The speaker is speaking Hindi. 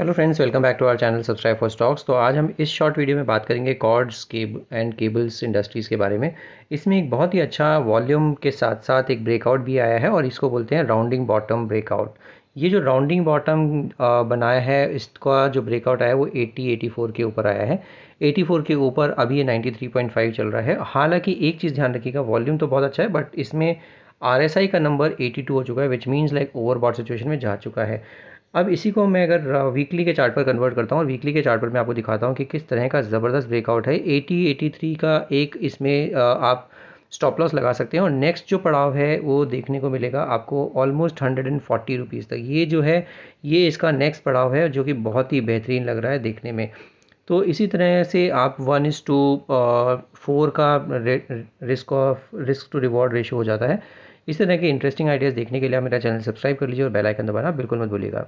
hello friends welcome back to our channel subscribe for stocks तो आज हम इस शॉर्ट वीडियो में बात करेंगे cords cab and cables industries के बारे में इसमें एक बहुत ही अच्छा वॉल्यूम के साथ साथ एक ब्रेकआउट भी आया है और इसको बोलते हैं राउंडिंग बॉटम ब्रेकआउट ये जो राउंडिंग बॉटम बनाया है इसका जो ब्रेकआउट आया है वो एट्टी एटी के ऊपर आया है 84 के ऊपर अभी ये 93.5 चल रहा है हालांकि एक चीज़ ध्यान रखिएगा वॉल्यूम तो बहुत अच्छा है बट इसमें आर का नंबर 82 हो चुका है which means like over situation में जा चुका है अब इसी को मैं अगर वीकली के चार्ट पर कन्वर्ट करता हूँ और वीकली के चार्ट पर मैं आपको दिखाता हूँ कि किस तरह का ज़बरदस्त ब्रेकआउट है 80 83 का एक इसमें आप स्टॉप लॉस लगा सकते हैं और नेक्स्ट जो पड़ाव है वो देखने को मिलेगा आपको almost hundred and forty rupees तक ये जो है ये इसका नेक्स्ट पड़ाव है जो कि बहुत ही बेहतरीन लग रहा है देखने में तो इसी तरह से आप वन इज़ टू फोर का risk of risk to reward ratio हो जाता है इस तरह के इंटरेस्टिंग आइडियाज़ देखने के लिए आप मेरा चैनल सब्सक्राइब कर लीजिए और बेल आइकन दबाना बिल्कुल मत भूलिएगा